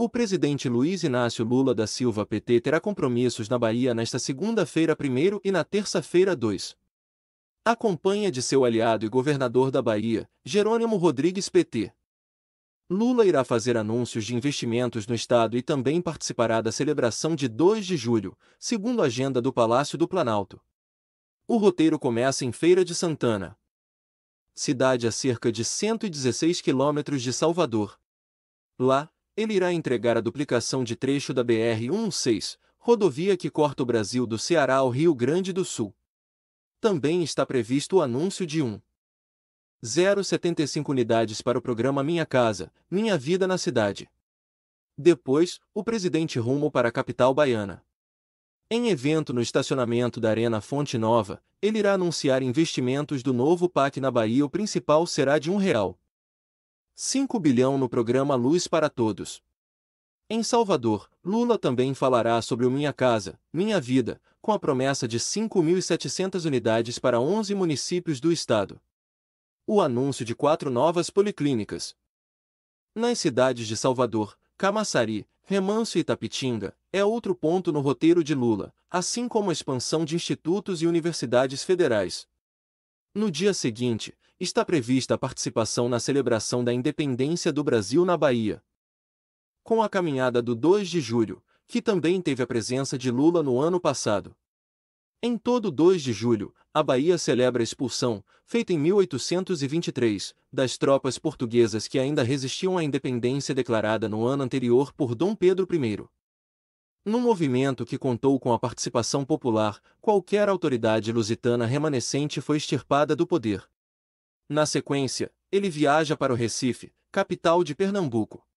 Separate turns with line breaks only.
O presidente Luiz Inácio Lula da Silva PT terá compromissos na Bahia nesta segunda-feira 1 e na terça-feira 2. Acompanha de seu aliado e governador da Bahia, Jerônimo Rodrigues PT. Lula irá fazer anúncios de investimentos no Estado e também participará da celebração de 2 de julho, segundo a agenda do Palácio do Planalto. O roteiro começa em Feira de Santana, cidade a cerca de 116 quilômetros de Salvador. Lá, ele irá entregar a duplicação de trecho da br 16 rodovia que corta o Brasil do Ceará ao Rio Grande do Sul. Também está previsto o anúncio de um 0,75 unidades para o programa Minha Casa, Minha Vida na Cidade. Depois, o presidente rumo para a capital baiana. Em evento no estacionamento da Arena Fonte Nova, ele irá anunciar investimentos do novo PAC na Bahia. O principal será de um real. 5 bilhão no programa Luz para Todos. Em Salvador, Lula também falará sobre o Minha Casa, Minha Vida, com a promessa de 5.700 unidades para 11 municípios do estado. O anúncio de quatro novas policlínicas. Nas cidades de Salvador, Camaçari, Remanso e Itapitinga, é outro ponto no roteiro de Lula, assim como a expansão de institutos e universidades federais. No dia seguinte, está prevista a participação na celebração da independência do Brasil na Bahia. Com a caminhada do 2 de julho, que também teve a presença de Lula no ano passado. Em todo 2 de julho, a Bahia celebra a expulsão, feita em 1823, das tropas portuguesas que ainda resistiam à independência declarada no ano anterior por Dom Pedro I. Num movimento que contou com a participação popular, qualquer autoridade lusitana remanescente foi extirpada do poder. Na sequência, ele viaja para o Recife, capital de Pernambuco,